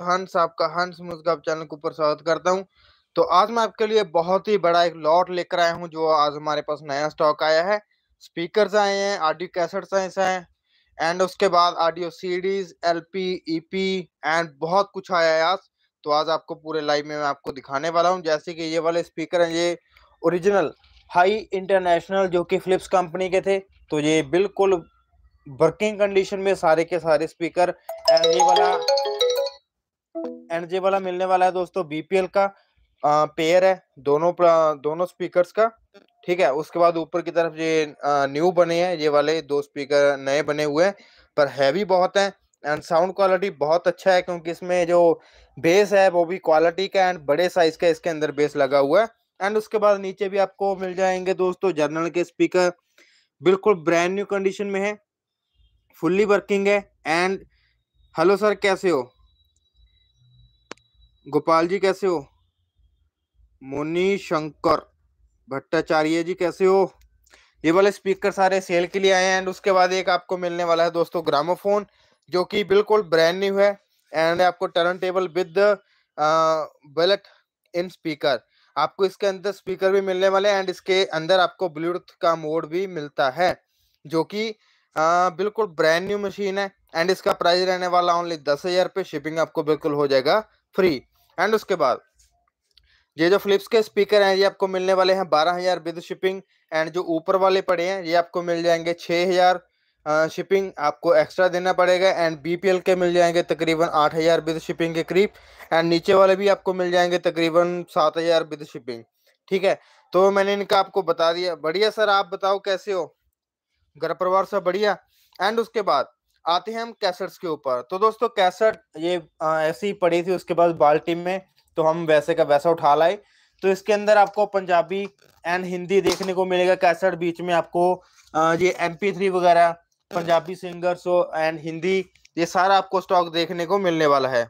दोस्त तो हंस आपका हंस मुस्गाब चैनल के ऊपर स्वागत करता हूं तो आज मैं आपके लिए बहुत ही बड़ा एक लॉट लेकर आया हूं जो आज हमारे पास नया स्टॉक आया है स्पीकर्स आए हैं ऑडियो कैसेट्स आए हैं एंड उसके बाद audio CDs LP EP and बहुत कुछ आया है आज तो आज आपको पूरे लाइव में मैं आपको दिखाने वाला हूँ जैसे कि ये वाले स्पीकर हैं ये ओरिजिनल हाई इंटरनेशनल जो कि फिलिप्स कंपनी के थे तो ये बिल्कुल वर्किंग कंडीशन में सारे के सारे स्पीकर एंड ये वाला एनजे वाला मिलने वाला है दोस्तों बीपीएल का पेयर है दोनों दोनों स्पीकर्स का ठीक है उसके बाद ऊपर की तरफ ये न्यू बने हैं ये वाले दो स्पीकर नए बने हुए हैं पर हैवी बहुत हैं एंड साउंड क्वालिटी बहुत अच्छा है क्योंकि इसमें जो बेस है वो भी क्वालिटी का एंड बड़े साइज का इसके अंदर बेस लगा हुआ है एंड उसके बाद नीचे भी आपको मिल जाएंगे दोस्तों जनरल के स्पीकर बिल्कुल ब्रांड न्यू कंडीशन में है फुल्ली वर्किंग है एंड हेलो सर कैसे हो गोपाल जी कैसे हो मुनी शंकर भट्टाचार्य जी कैसे हो ये वाले स्पीकर सारे सेल के लिए आए हैं एंड उसके बाद एक आपको मिलने वाला है दोस्तों ग्रामोफोन जो कि बिल्कुल ब्रांड न्यू है एंड आपको turntable with built in speaker आपको इसके अंदर स्पीकर भी मिलने वाले हैं एंड इसके अंदर आपको ब्लूटूथ का मोड भी मिलता है जो कि बिल्कुल ब्रांड न्यू मशीन है एंड इसका प्राइस रहने वाला ओनली दस हजार रुपये शिपिंग आपको बिल्कुल हो जाएगा फ्री एंड उसके बाद ये जो फ्लिप्स के स्पीकर हैं ये आपको मिलने वाले हैं बारह हजार विद शिपिंग एंड जो ऊपर वाले पड़े हैं ये आपको मिल जाएंगे छः हजार शिपिंग आपको एक्स्ट्रा देना पड़ेगा एंड बीपीएल के मिल जाएंगे तकरीबन आठ हजार विद शिपिंग के करीब एंड नीचे वाले भी आपको मिल जाएंगे तकरीबन सात हजार विद शिपिंग ठीक है तो मैंने इनका आपको बता दिया बढ़िया सर आप बताओ कैसे हो घर परिवार सब बढ़िया एंड उसके बाद आते हैं हम कैसेट्स के ऊपर तो दोस्तों कैसेट ये ऐसी ही पड़ी थी उसके पास बाल्टी में तो हम वैसे का वैसा उठा लाए तो इसके अंदर आपको पंजाबी एंड हिंदी देखने को मिलेगा कैसेट बीच में आपको ये एम थ्री वगैरह पंजाबी सिंगर्स हो एंड हिंदी ये सारा आपको स्टॉक देखने को मिलने वाला है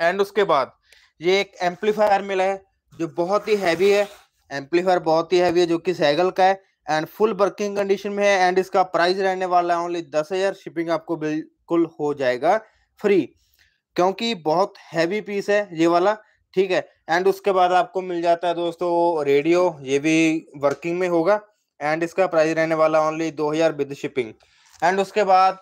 एंड उसके बाद ये एक एम्पलीफायर मिला है जो बहुत ही हैवी है एम्पलीफायर बहुत ही हैवी है जो कि सैगल का है एंड फुल वर्किंग कंडीशन में है एंड इसका प्राइस रहने वाला है ओनली दस हजार शिपिंग आपको बिल्कुल हो जाएगा फ्री क्योंकि बहुत हैवी पीस है ये वाला ठीक है एंड उसके बाद आपको मिल जाता है दोस्तों रेडियो ये भी वर्किंग में होगा एंड इसका प्राइस रहने वाला ओनली दो हजार विद शिपिंग एंड उसके बाद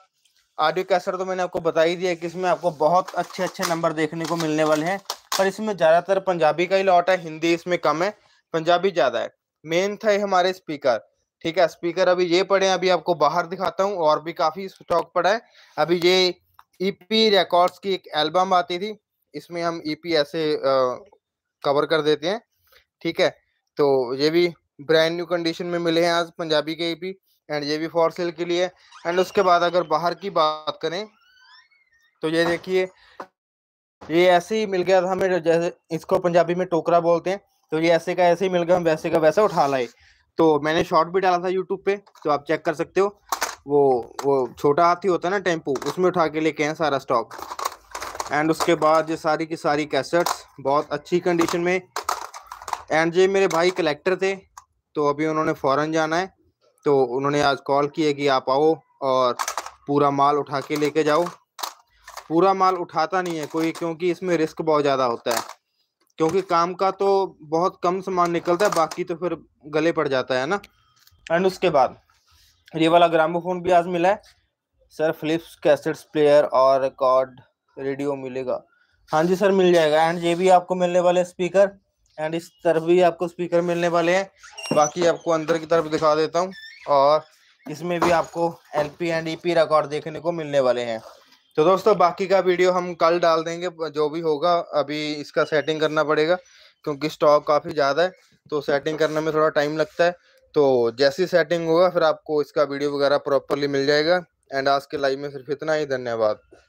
ऑडियो कैसर तो मैंने आपको बता ही दिया कि इसमें आपको बहुत अच्छे अच्छे नंबर देखने को मिलने वाले हैं पर इसमें ज़्यादातर पंजाबी का ही लॉट है हिंदी इसमें कम है पंजाबी ज़्यादा है मेन थे हमारे स्पीकर ठीक है स्पीकर अभी ये पड़े अभी आपको बाहर दिखाता हूँ और भी काफी स्टॉक पड़ा है अभी ये ईपी e रिकॉर्ड्स की एक एल्बम आती थी इसमें हम ईपी e ऐसे कवर कर देते हैं ठीक है तो ये भी ब्रांड न्यू कंडीशन में मिले हैं आज पंजाबी के ईपी e एंड ये भी फॉर सेल के लिए एंड उसके बाद अगर बाहर की बात करें तो ये देखिए ये ऐसे ही मिल गया था हमें जैसे इसको पंजाबी में टोकरा बोलते हैं तो ये ऐसे का ऐसे ही मिल गया हम वैसे का वैसा उठा लाए तो मैंने शॉर्ट भी डाला था यूट्यूब पे तो आप चेक कर सकते हो वो वो छोटा हाथी होता है ना टेम्पो उसमें उठा के लेके हैं सारा स्टॉक एंड उसके बाद ये सारी की सारी कैसेट्स बहुत अच्छी कंडीशन में एंड ये मेरे भाई कलेक्टर थे तो अभी उन्होंने फ़ौरन जाना है तो उन्होंने आज कॉल किया कि आप आओ और पूरा माल उठा के लेके जाओ पूरा माल उठाता नहीं है कोई क्योंकि इसमें रिस्क बहुत ज़्यादा होता है क्योंकि काम का तो बहुत कम सामान निकलता है बाकी तो फिर गले पड़ जाता है ना एंड उसके बाद ये वाला ग्रामोफोन भी आज मिला है सर फिलिप्स कैसेट्स प्लेयर और रिकॉर्ड रेडियो मिलेगा हाँ जी सर मिल जाएगा एंड ये भी आपको मिलने वाले स्पीकर एंड इस तरफ भी आपको स्पीकर मिलने वाले हैं बाकी आपको अंदर की तरफ दिखा देता हूँ और इसमें भी आपको L P and E P record देखने को मिलने वाले हैं तो दोस्तों बाकी का वीडियो हम कल डाल देंगे जो भी होगा अभी इसका सेटिंग करना पड़ेगा क्योंकि स्टॉक काफ़ी ज़्यादा है तो सेटिंग करने में थोड़ा टाइम लगता है तो जैसी सेटिंग होगा फिर आपको इसका वीडियो वगैरह प्रॉपरली मिल जाएगा एंड आज के लाइव में सिर्फ इतना ही धन्यवाद